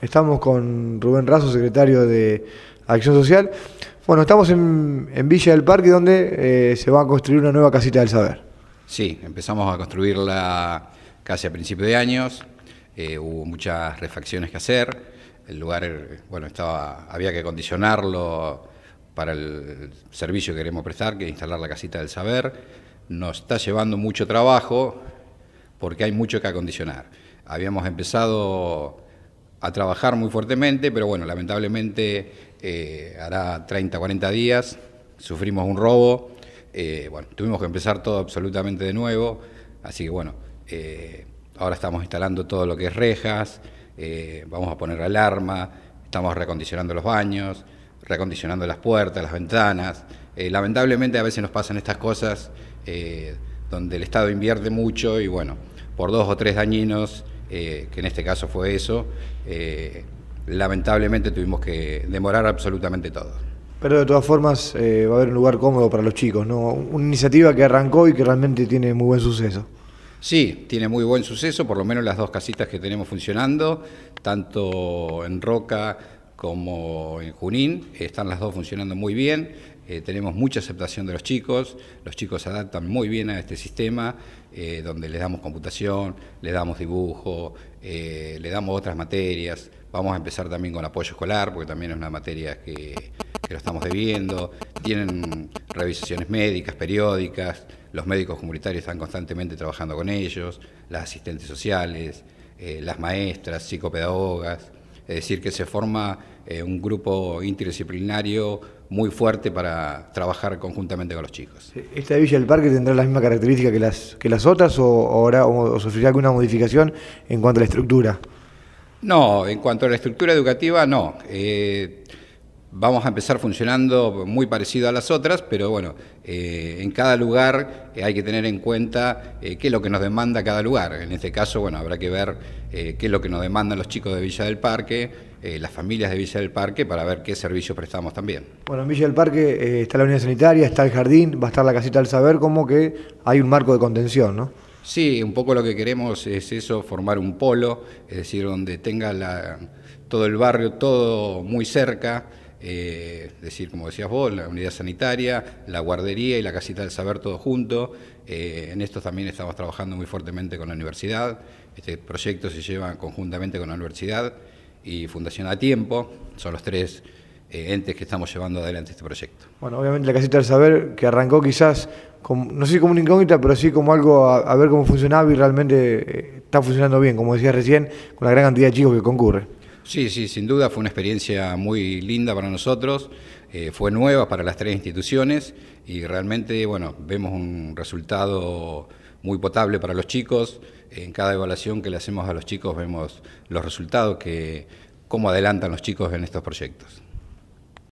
Estamos con Rubén Razo, secretario de Acción Social. Bueno, estamos en, Villa del Parque donde eh, se va a construir una nueva casita del saber. Sí, empezamos a construirla casi a principios de años. Eh, hubo muchas refacciones que hacer. El lugar, bueno, estaba, había que acondicionarlo para el servicio que queremos prestar, que es instalar la casita del saber. Nos está llevando mucho trabajo porque hay mucho que acondicionar. Habíamos empezado a trabajar muy fuertemente, pero bueno, lamentablemente eh, hará 30, 40 días, sufrimos un robo, eh, bueno, tuvimos que empezar todo absolutamente de nuevo, así que bueno, eh, ahora estamos instalando todo lo que es rejas, vamos a poner alarma, estamos recondicionando los baños, recondicionando las puertas, las ventanas, lamentablemente a veces nos pasan estas cosas donde el Estado invierte mucho y bueno, por dos o tres dañinos, eh, que en este caso fue eso, eh, lamentablemente tuvimos que demorar absolutamente todo. Pero de todas formas eh, va a haber un lugar cómodo para los chicos, ¿no? Una iniciativa que arrancó y que realmente tiene muy buen suceso. Sí, tiene muy buen suceso, por lo menos las dos casitas que tenemos funcionando, tanto en Roca como en Junín, están las dos funcionando muy bien. Eh, tenemos mucha aceptación de los chicos, los chicos se adaptan muy bien a este sistema, eh, donde les damos computación, les damos dibujo, eh, les damos otras materias. Vamos a empezar también con apoyo escolar, porque también es una materia que, que lo estamos debiendo. Tienen revisaciones médicas, periódicas, los médicos comunitarios están constantemente trabajando con ellos, las asistentes sociales, las maestras, psicopedagogas es decir, que se forma eh, un grupo interdisciplinario muy fuerte para trabajar conjuntamente con los chicos. Eh, ¿Esta Villa del Parque tendrá las misma característica que las, que las otras o, habrá, sufrirá alguna modificación en cuanto a la estructura? No, en cuanto a la estructura educativa, no. Eh, vamos a empezar funcionando muy parecido a las otras, pero bueno, eh, en cada lugar eh, hay que tener en cuenta eh, qué es lo que nos demanda cada lugar. En este caso, bueno, habrá que ver qué es lo que nos demandan los chicos de Villa del Parque, las familias de Villa del Parque, para ver qué servicios prestamos también. Bueno, en Villa del Parque está la unidad sanitaria, está el jardín, va a estar la casita del saber, como que hay un marco de contención, ¿no? Sí, un poco lo que queremos es eso, formar un polo, es decir, donde tenga todo el barrio, todo muy cerca es eh, decir, como decías vos, la unidad sanitaria, la guardería y la casita del saber todo junto. Eh, en esto también estamos trabajando muy fuertemente con la universidad. Este proyecto se lleva conjuntamente con la universidad y Fundación A Tiempo. Son los tres eh, entes que estamos llevando adelante este proyecto. Bueno, obviamente la casita del saber que arrancó quizás, no sé como una incógnita, pero sí como algo a, ver cómo funcionaba y realmente está funcionando bien, como decías recién, con la gran cantidad de chicos que concurre. Sí, sí, sin duda fue una experiencia muy linda para nosotros, eh, fue nueva para las tres instituciones y realmente, bueno, vemos un resultado muy potable para los chicos. En cada evaluación que le hacemos a los chicos vemos los resultados que cómo adelantan los chicos en estos proyectos.